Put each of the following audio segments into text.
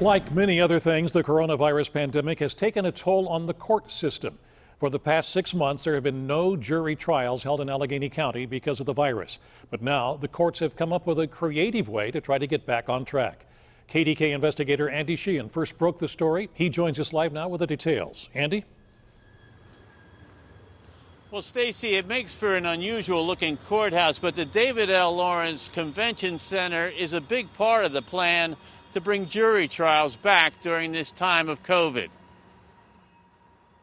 Like many other things, the coronavirus pandemic has taken a toll on the court system. For the past six months, there have been no jury trials held in Allegheny County because of the virus. But now the courts have come up with a creative way to try to get back on track. KDK investigator Andy Sheehan first broke the story. He joins us live now with the details. Andy? Well, Stacy, it makes for an unusual looking courthouse, but the David L. Lawrence Convention Center is a big part of the plan to bring jury trials back during this time of COVID.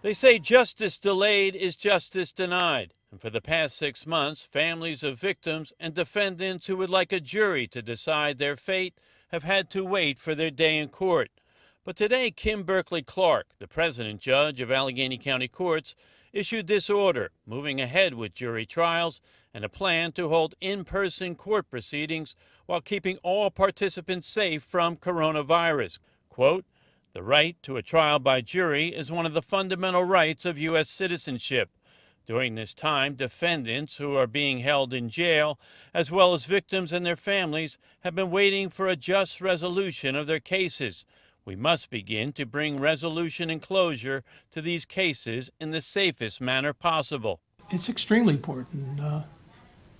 They say justice delayed is justice denied. And for the past six months, families of victims and defendants who would like a jury to decide their fate have had to wait for their day in court. But today, Kim Berkeley Clark, the president judge of Allegheny County Courts, issued this order, moving ahead with jury trials and a plan to hold in person court proceedings while keeping all participants safe from coronavirus. Quote, the right to a trial by jury is one of the fundamental rights of U.S. citizenship. During this time, defendants who are being held in jail, as well as victims and their families, have been waiting for a just resolution of their cases. We must begin to bring resolution and closure to these cases in the safest manner possible. It's extremely important. Uh,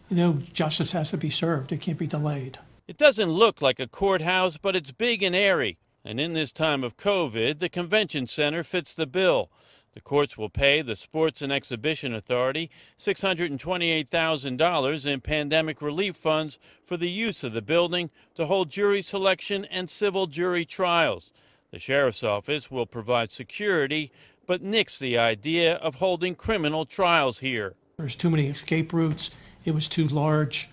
you know, justice has to be served, it can't be delayed. It doesn't look like a courthouse, but it's big and airy. And in this time of COVID, the convention center fits the bill. The courts will pay the Sports and Exhibition Authority $628,000 in pandemic relief funds for the use of the building to hold jury selection and civil jury trials. The Sheriff's Office will provide security, but nix the idea of holding criminal trials here. There's too many escape routes. It was too large.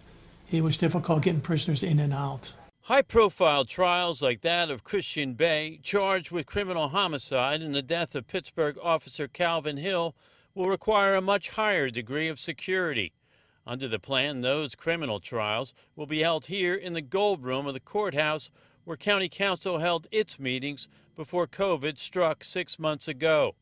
It was difficult getting prisoners in and out. High profile trials like that of Christian Bay, charged with criminal homicide and the death of Pittsburgh officer Calvin Hill, will require a much higher degree of security. Under the plan, those criminal trials will be held here in the Gold Room of the courthouse where County Council held its meetings before COVID struck six months ago.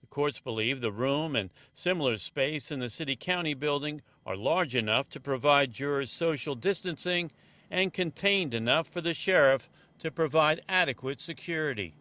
The courts believe the room and similar space in the City County building are large enough to provide jurors social distancing and contained enough for the sheriff to provide adequate security